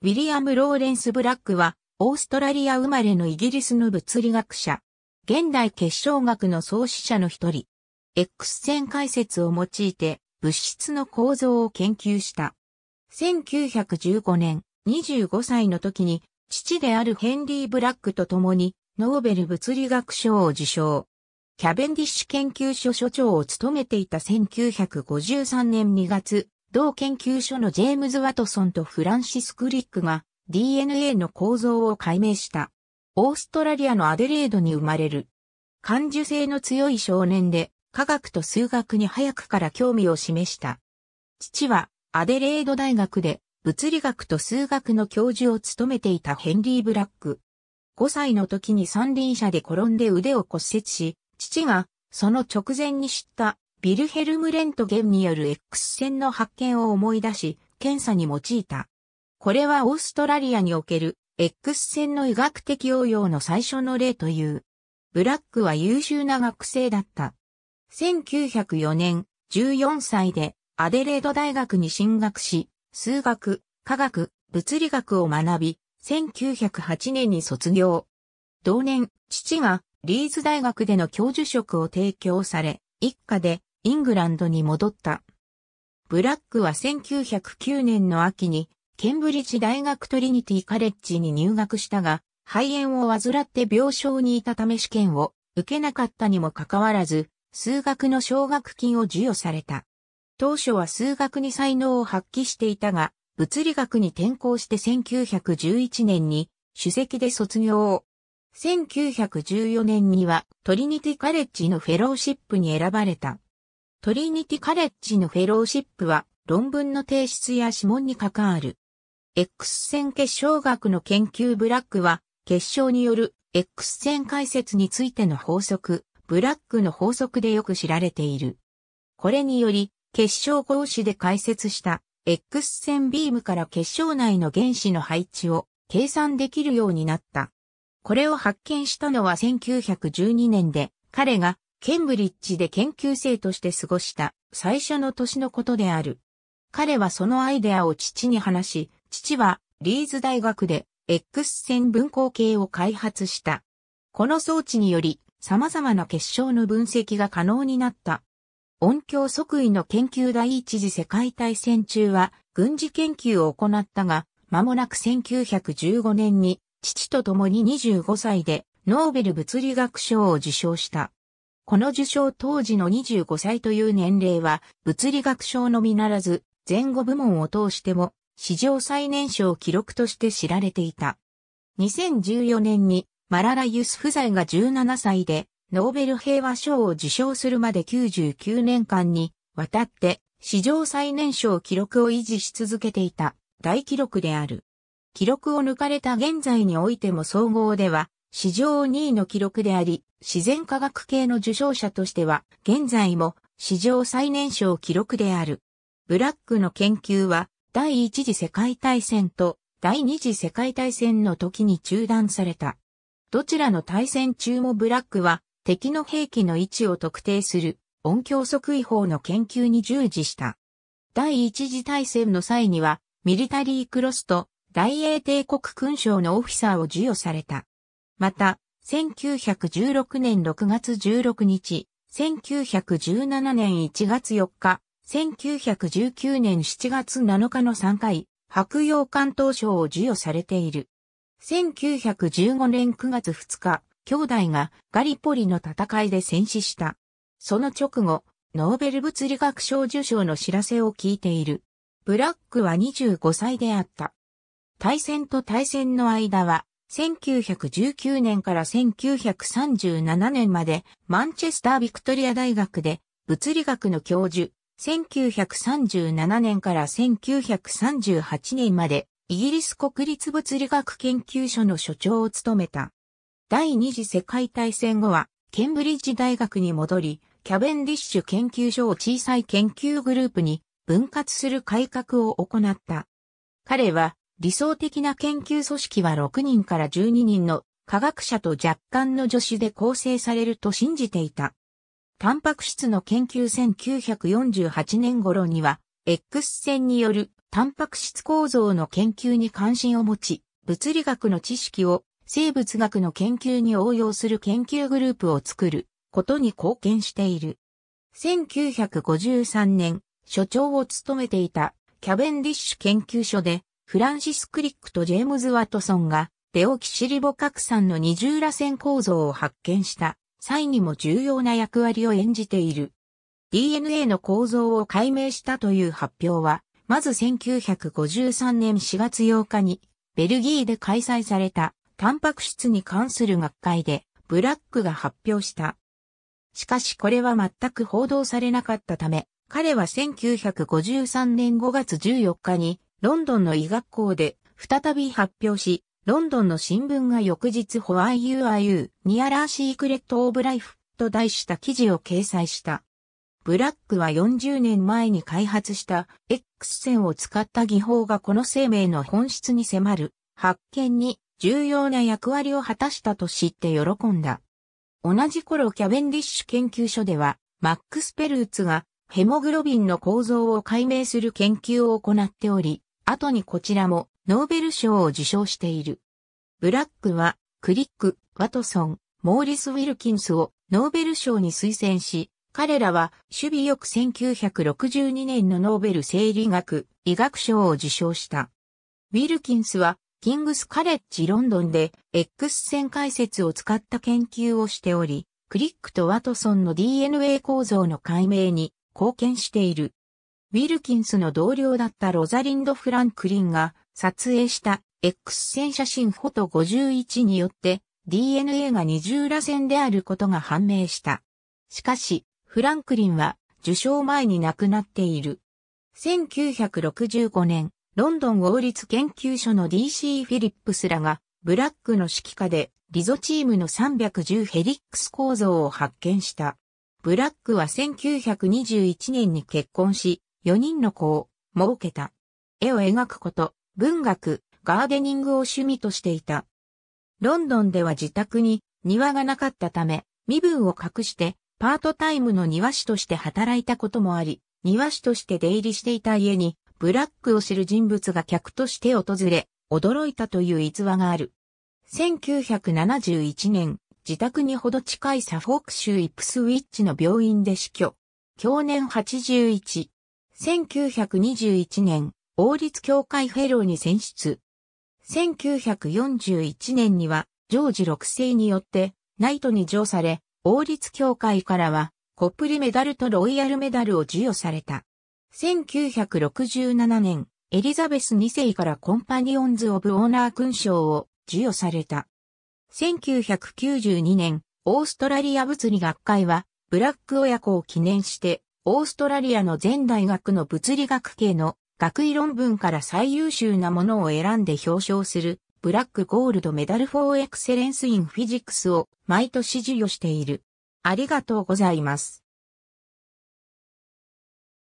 ウィリアム・ローレンス・ブラックは、オーストラリア生まれのイギリスの物理学者。現代結晶学の創始者の一人。X 線解説を用いて物質の構造を研究した。1915年、25歳の時に、父であるヘンリー・ブラックと共に、ノーベル物理学賞を受賞。キャベンディッシュ研究所所長を務めていた1953年2月、同研究所のジェームズ・ワトソンとフランシス・クリックが DNA の構造を解明した。オーストラリアのアデレードに生まれる。感受性の強い少年で科学と数学に早くから興味を示した。父はアデレード大学で物理学と数学の教授を務めていたヘンリー・ブラック。5歳の時に三輪車で転んで腕を骨折し、父がその直前に知ったビルヘルム・レントゲンによる X 線の発見を思い出し、検査に用いた。これはオーストラリアにおける X 線の医学的応用の最初の例という。ブラックは優秀な学生だった。1904年、14歳でアデレード大学に進学し、数学、科学、物理学を学び、1908年に卒業。同年、父がリーズ大学での教授職を提供され、一家でイングランドに戻った。ブラックは1909年の秋に、ケンブリッジ大学トリニティカレッジに入学したが、肺炎を患って病床にいたため試験を受けなかったにもかかわらず、数学の奨学金を授与された。当初は数学に才能を発揮していたが、物理学に転校して1911年に主席で卒業を。1914年にはトリニティカレッジのフェローシップに選ばれた。トリニティカレッジのフェローシップは論文の提出や指紋に関わる。X 線結晶学の研究ブラックは結晶による X 線解説についての法則、ブラックの法則でよく知られている。これにより結晶格子で解説した X 線ビームから結晶内の原子の配置を計算できるようになった。これを発見したのは1912年で彼がケンブリッジで研究生として過ごした最初の年のことである。彼はそのアイデアを父に話し、父はリーズ大学で X 線分光計を開発した。この装置により様々な結晶の分析が可能になった。音響即位の研究第一次世界大戦中は軍事研究を行ったが、間もなく1915年に父と共に25歳でノーベル物理学賞を受賞した。この受賞当時の25歳という年齢は、物理学賞のみならず、前後部門を通しても、史上最年少記録として知られていた。2014年に、マララ・ユスフザイが17歳で、ノーベル平和賞を受賞するまで99年間に、わたって、史上最年少記録を維持し続けていた、大記録である。記録を抜かれた現在においても総合では、史上2位の記録であり、自然科学系の受賞者としては、現在も史上最年少記録である。ブラックの研究は、第一次世界大戦と第二次世界大戦の時に中断された。どちらの対戦中もブラックは敵の兵器の位置を特定する音響測位法の研究に従事した。第一次大戦の際にはミリタリークロスと大英帝国勲章のオフィサーを授与された。また、1916年6月16日、1917年1月4日、1919年7月7日の3回、白洋関東賞を授与されている。1915年9月2日、兄弟がガリポリの戦いで戦死した。その直後、ノーベル物理学賞受賞の知らせを聞いている。ブラックは25歳であった。対戦と対戦の間は1919年から1937年までマンチェスター・ビクトリア大学で物理学の教授、1937年から1938年までイギリス国立物理学研究所の所長を務めた。第二次世界大戦後はケンブリッジ大学に戻り、キャベンディッシュ研究所を小さい研究グループに分割する改革を行った。彼は理想的な研究組織は6人から12人の科学者と若干の助手で構成されると信じていた。タンパク質の研究1948年頃には、X 線によるタンパク質構造の研究に関心を持ち、物理学の知識を生物学の研究に応用する研究グループを作ることに貢献している。1953年、所長を務めていたキャベンディッシュ研究所でフランシス・クリックとジェームズ・ワトソンが、デオキシリボ核酸の二重螺旋構造を発見した際にも重要な役割を演じている。DNA の構造を解明したという発表は、まず1953年4月8日に、ベルギーで開催された、タンパク質に関する学会で、ブラックが発表した。しかしこれは全く報道されなかったため、彼は1953年5月14日にロンドンの医学校で再び発表し、ロンドンの新聞が翌日ホワイユーアユーニアラーシークレットオブライフと題した記事を掲載した。ブラックは40年前に開発した X 線を使った技法がこの生命の本質に迫る発見に重要な役割を果たしたと知って喜んだ。同じ頃キャベンディッシュ研究所ではマックス・ペルーツがヘモグロビンの構造を解明する研究を行っており、後にこちらもノーベル賞を受賞している。ブラックは、クリック、ワトソン、モーリス・ウィルキンスをノーベル賞に推薦し、彼らは守備よく1962年のノーベル生理学、医学賞を受賞した。ウィルキンスは、キングスカレッジロンドンで X 線解説を使った研究をしており、クリックとワトソンの DNA 構造の解明に貢献している。ウィルキンスの同僚だったロザリンド・フランクリンが撮影した X 線写真フォト51によって DNA が二重螺旋であることが判明した。しかし、フランクリンは受賞前に亡くなっている。1965年、ロンドン王立研究所の DC フィリップスらが、ブラックの指揮下で、リゾチームの310ヘリックス構造を発見した。ブラックは1921年に結婚し、4人の子を設けた。絵を描くこと、文学、ガーデニングを趣味としていた。ロンドンでは自宅に庭がなかったため、身分を隠してパートタイムの庭師として働いたこともあり、庭師として出入りしていた家に、ブラックを知る人物が客として訪れ、驚いたという逸話がある。1971年、自宅にほど近いサフォーク州イプスウィッチの病院で死去。去年81、1921年、王立協会フェローに選出。1941年には、ジョージ6世によって、ナイトに上され、王立協会からは、コップリメダルとロイヤルメダルを授与された。1967年、エリザベス2世からコンパニオンズ・オブ・オーナー勲章を授与された。1992年、オーストラリア物理学会は、ブラック親子を記念して、オーストラリアの全大学の物理学系の学位論文から最優秀なものを選んで表彰するブラックゴールドメダルフォーエクセレンスインフィジックスを毎年授与している。ありがとうございます。